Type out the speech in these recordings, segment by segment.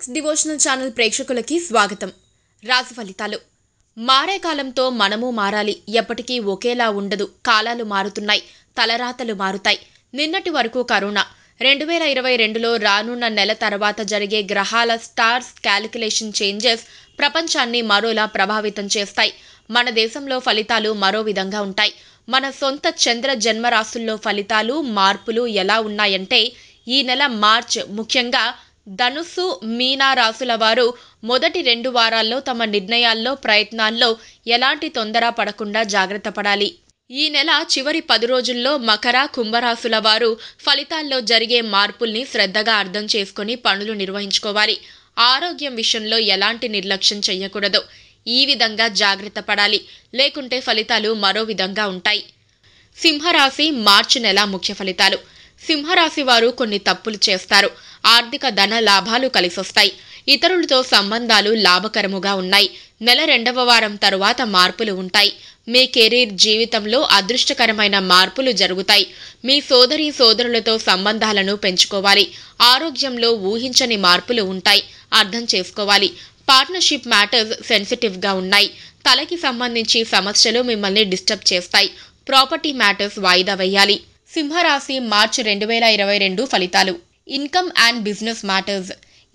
physics devotional channel ప్రేక్షకులకి స్వాగతం రాశి ఫలితాలు మారే కాలంతో మనము మారాలి ఎప్పటికీ ఒకేలా ఉండదు కాలాలు మారుతున్నాయి తలరాతలు మారుతాయి నిన్నటి వరకు కరోనా రెండు వేల ఇరవై రెండులో రానున్న నెల తర్వాత జరిగే గ్రహాల స్టార్స్ క్యాలిక్యులేషన్ చేంజెస్ ప్రపంచాన్ని మరోలా ప్రభావితం చేస్తాయి మన దేశంలో ఫలితాలు మరో విధంగా ఉంటాయి మన సొంత చంద్ర జన్మరాశుల్లో ఫలితాలు మార్పులు ఎలా ఉన్నాయంటే ఈ నెల మార్చ్ ముఖ్యంగా ధనుస్సు మీనా రాసుల వారు మొదటి రెండు వారాల్లో తమ నిర్ణయాల్లో ప్రయత్నాల్లో ఎలాంటి తొందర పడకుండా జాగ్రత్త పడాలి ఈ నెల చివరి పది రోజుల్లో మకర కుంభరాశుల వారు ఫలితాల్లో జరిగే మార్పుల్ని శ్రద్ధగా అర్థం చేసుకుని పనులు నిర్వహించుకోవాలి ఆరోగ్యం విషయంలో ఎలాంటి నిర్లక్ష్యం చేయకూడదు ఈ విధంగా జాగ్రత్త పడాలి లేకుంటే ఫలితాలు మరో విధంగా ఉంటాయి సింహరాశి మార్చి నెల ముఖ్య ఫలితాలు సింహరాశి వారు కొన్ని తప్పులు చేస్తారు ఆర్థిక ధన లాభాలు కలిసొస్తాయి ఇతరులతో సంబంధాలు లాభకరముగా ఉన్నాయి నెల రెండవ వారం తరువాత మార్పులు ఉంటాయి మీ కెరీర్ జీవితంలో అదృష్టకరమైన మార్పులు జరుగుతాయి మీ సోదరి సోదరులతో సంబంధాలను పెంచుకోవాలి ఆరోగ్యంలో ఊహించని మార్పులు ఉంటాయి అర్థం చేసుకోవాలి పార్ట్నర్షిప్ మ్యాటర్స్ సెన్సిటివ్గా ఉన్నాయి తలకి సంబంధించి సమస్యలు మిమ్మల్ని డిస్టర్బ్ చేస్తాయి ప్రాపర్టీ మ్యాటర్స్ వాయిదా వేయాలి సింహరాశి మార్చ్ రెండు వేల ఇరవై రెండు ఫలితాలు ఇన్కమ్ అండ్ బిజినెస్ మ్యాటర్స్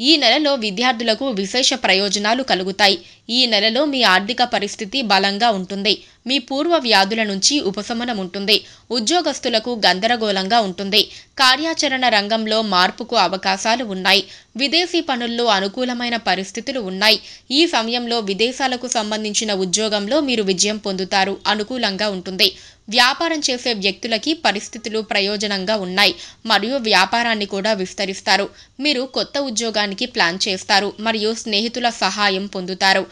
ఈ నెలలో విద్యార్థులకు విశేష ప్రయోజనాలు కలుగుతాయి ఈ నెలలో మీ ఆర్థిక పరిస్థితి బలంగా ఉంటుంది మీ పూర్వ వ్యాధుల నుంచి ఉపశమనం ఉంటుంది ఉద్యోగస్తులకు గందరగోళంగా ఉంటుంది కార్యాచరణ రంగంలో మార్పుకు అవకాశాలు ఉన్నాయి విదేశీ పనుల్లో అనుకూలమైన పరిస్థితులు ఉన్నాయి ఈ సమయంలో విదేశాలకు సంబంధించిన ఉద్యోగంలో మీరు విజయం పొందుతారు అనుకూలంగా ఉంటుంది వ్యాపారం చేసే వ్యక్తులకి పరిస్థితులు ప్రయోజనంగా ఉన్నాయి మరియు వ్యాపారాన్ని కూడా విస్తరిస్తారు మీరు కొత్త ఉద్యోగానికి ప్లాన్ చేస్తారు మరియు స్నేహితుల సహాయం పొందుతారు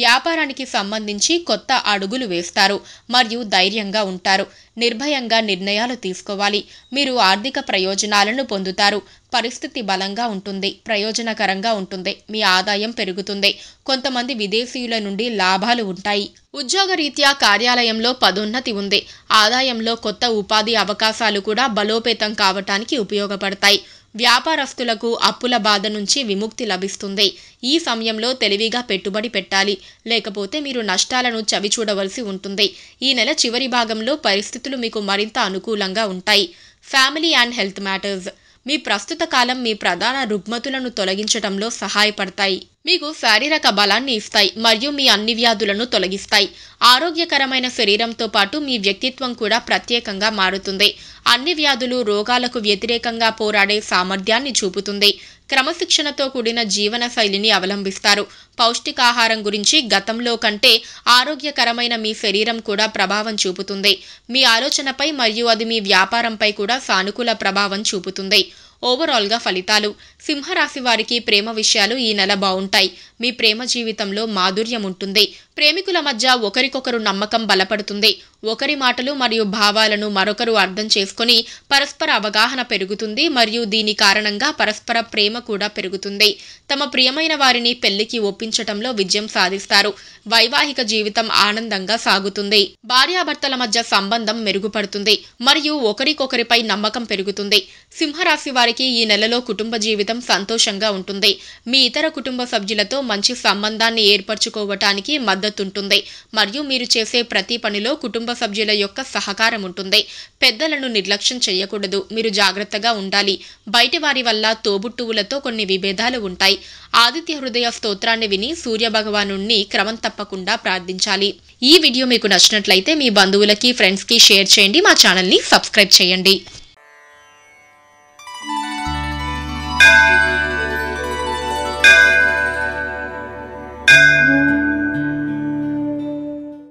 వ్యాపారానికి సంబంధించి కొత్త అడుగులు వేస్తారు మరియు ధైర్యంగా ఉంటారు నిర్భయంగా నిర్ణయాలు తీసుకోవాలి మీరు ఆర్థిక ప్రయోజనాలను పొందుతారు పరిస్థితి బలంగా ఉంటుంది ప్రయోజనకరంగా ఉంటుంది మీ ఆదాయం పెరుగుతుంది కొంతమంది విదేశీయుల నుండి లాభాలు ఉంటాయి ఉద్యోగరీత్యా కార్యాలయంలో పదోన్నతి ఉంది ఆదాయంలో కొత్త ఉపాధి అవకాశాలు కూడా బలోపేతం కావటానికి ఉపయోగపడతాయి వ్యాపారస్తులకు అప్పుల బాధ నుంచి విముక్తి లభిస్తుంది ఈ సమయంలో తెలివిగా పెట్టుబడి పెట్టాలి లేకపోతే మీరు నష్టాలను చవి చూడవలసి ఉంటుంది ఈ నెల చివరి భాగంలో పరిస్థితులు మీకు మరింత అనుకూలంగా ఉంటాయి ఫ్యామిలీ అండ్ హెల్త్ మ్యాటర్స్ మీ ప్రస్తుత కాలం మీ ప్రధాన రుగ్మతులను తొలగించడంలో సహాయపడతాయి మీకు శారీరక బలాన్ని ఇస్తాయి మరియు మీ అన్ని వ్యాధులను తొలగిస్తాయి ఆరోగ్యకరమైన శరీరంతో పాటు మీ వ్యక్తిత్వం కూడా ప్రత్యేకంగా మారుతుంది అన్ని వ్యాధులు రోగాలకు వ్యతిరేకంగా పోరాడే సామర్థ్యాన్ని చూపుతుంది క్రమశిక్షణతో కూడిన జీవన శైలిని అవలంబిస్తారు పౌష్టికాహారం గురించి గతంలో కంటే ఆరోగ్యకరమైన మీ శరీరం కూడా ప్రభావం చూపుతుంది మీ ఆలోచనపై మరియు అది మీ వ్యాపారంపై కూడా సానుకూల ప్రభావం చూపుతుంది ఓవరాల్గా ఫలితాలు సింహరాశి వారికి ప్రేమ విషయాలు ఈ నెల బాగుంటాయి మీ ప్రేమ జీవితంలో మాధుర్యం ఉంటుంది ప్రేమికుల మధ్య ఒకరికొకరు నమ్మకం బలపడుతుంది ఒకరి మాటలు మరియు భావాలను మరొకరు అర్థం చేసుకుని పరస్పర అవగాహన పెరుగుతుంది మరియు దీని కారణంగా పరస్పర ప్రేమ కూడా పెరుగుతుంది తమ ప్రియమైన వారిని పెళ్లికి ఒప్పించటంలో విజయం సాధిస్తారు వైవాహిక జీవితం ఆనందంగా సాగుతుంది భార్యాభర్తల మధ్య సంబంధం మెరుగుపడుతుంది మరియు ఒకరికొకరిపై నమ్మకం పెరుగుతుంది సింహరాశి వారికి ఈ నెలలో కుటుంబ జీవితం సంతోషంగా ఉంటుంది మీ ఇతర కుటుంబ సభ్యులతో మంచి సంబంధాన్ని ఏర్పరచుకోవటానికి మద్ మద్దతు ఉంటుంది మరియు మీరు చేసే ప్రతి పనిలో కుటుంబ సభ్యుల యొక్క సహకారం ఉంటుంది పెద్దలను నిర్లక్ష్యం చేయకూడదు మీరు జాగ్రత్తగా ఉండాలి బయటి వారి వల్ల తోబుట్టువులతో కొన్ని విభేదాలు ఉంటాయి ఆదిత్య హృదయ స్తోత్రాన్ని విని సూర్య భగవాను క్రమం తప్పకుండా ప్రార్థించాలి ఈ వీడియో మీకు నచ్చినట్లయితే మీ బంధువులకి ఫ్రెండ్స్కి షేర్ చేయండి మా ఛానల్ని సబ్స్క్రైబ్ చేయండి